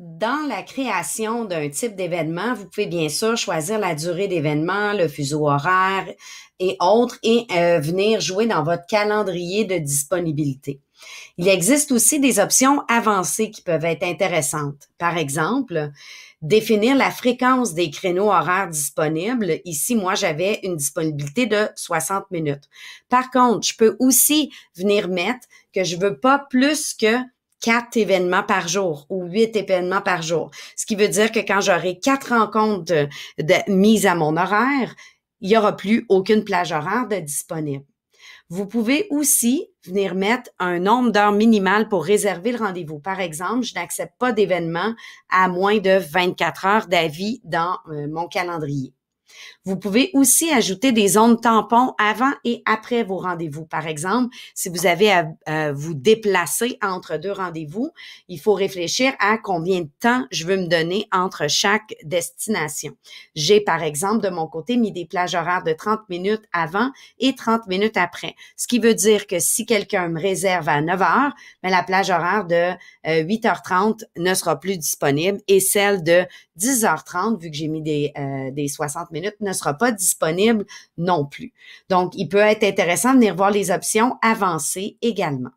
Dans la création d'un type d'événement, vous pouvez bien sûr choisir la durée d'événement, le fuseau horaire et autres et euh, venir jouer dans votre calendrier de disponibilité. Il existe aussi des options avancées qui peuvent être intéressantes. Par exemple, définir la fréquence des créneaux horaires disponibles. Ici, moi, j'avais une disponibilité de 60 minutes. Par contre, je peux aussi venir mettre que je veux pas plus que quatre événements par jour ou huit événements par jour. Ce qui veut dire que quand j'aurai quatre rencontres de, mise à mon horaire, il n'y aura plus aucune plage horaire de disponible. Vous pouvez aussi venir mettre un nombre d'heures minimal pour réserver le rendez-vous. Par exemple, je n'accepte pas d'événements à moins de 24 heures d'avis dans euh, mon calendrier. Vous pouvez aussi ajouter des zones tampons avant et après vos rendez-vous. Par exemple, si vous avez à vous déplacer entre deux rendez-vous, il faut réfléchir à combien de temps je veux me donner entre chaque destination. J'ai, par exemple, de mon côté, mis des plages horaires de 30 minutes avant et 30 minutes après. Ce qui veut dire que si quelqu'un me réserve à 9 heures, mais ben, la plage horaire de 8h30 euh, ne sera plus disponible et celle de 10h30, vu que j'ai mis des, euh, des 60 minutes ne sera pas disponible non plus. Donc, il peut être intéressant de venir voir les options avancées également.